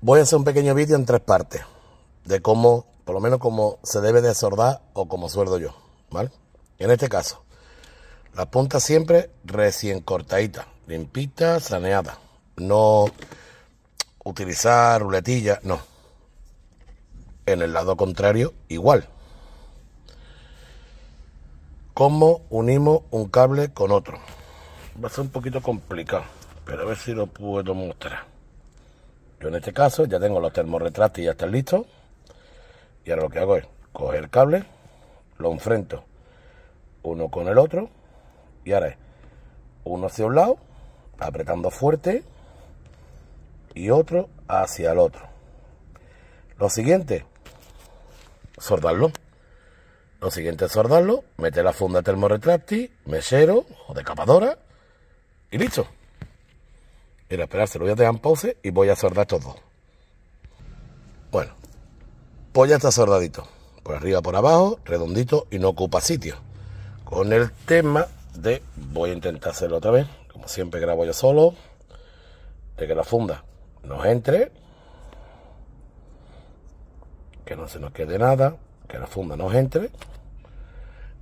Voy a hacer un pequeño vídeo en tres partes de cómo, por lo menos cómo se debe de sordar o como sueldo yo, ¿vale? En este caso, la punta siempre recién cortadita, limpita, saneada. No utilizar ruletilla, no. En el lado contrario, igual. ¿Cómo unimos un cable con otro? Va a ser un poquito complicado, pero a ver si lo puedo mostrar. Yo en este caso ya tengo los termorretractos y ya están listos. Y ahora lo que hago es coger el cable, lo enfrento uno con el otro. Y ahora es uno hacia un lado, apretando fuerte, y otro hacia el otro. Lo siguiente, sordarlo. Lo siguiente es sordarlo, meter la funda termorretráctil, mesero o decapadora y listo era esperarse, lo voy a dejar en pause y voy a sordar estos dos. Bueno, pues ya está sordadito. Por arriba, por abajo, redondito y no ocupa sitio. Con el tema de, voy a intentar hacerlo otra vez, como siempre grabo yo solo, de que la funda nos entre, que no se nos quede nada, que la funda nos entre.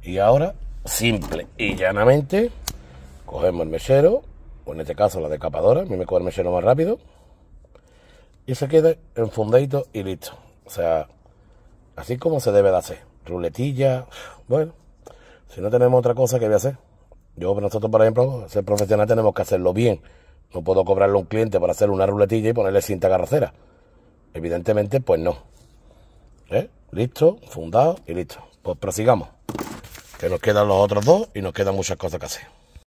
Y ahora, simple y llanamente, cogemos el mechero, o en este caso la decapadora, a mí me me lleno más rápido, y se queda enfundadito y listo. O sea, así como se debe de hacer. Ruletilla, bueno, si no tenemos otra cosa que voy a hacer. Yo, nosotros, por ejemplo, ser profesional tenemos que hacerlo bien. No puedo cobrarle a un cliente para hacer una ruletilla y ponerle cinta carrocera. Evidentemente, pues no. ¿Eh? Listo, fundado y listo. Pues prosigamos. Que nos quedan los otros dos y nos quedan muchas cosas que hacer.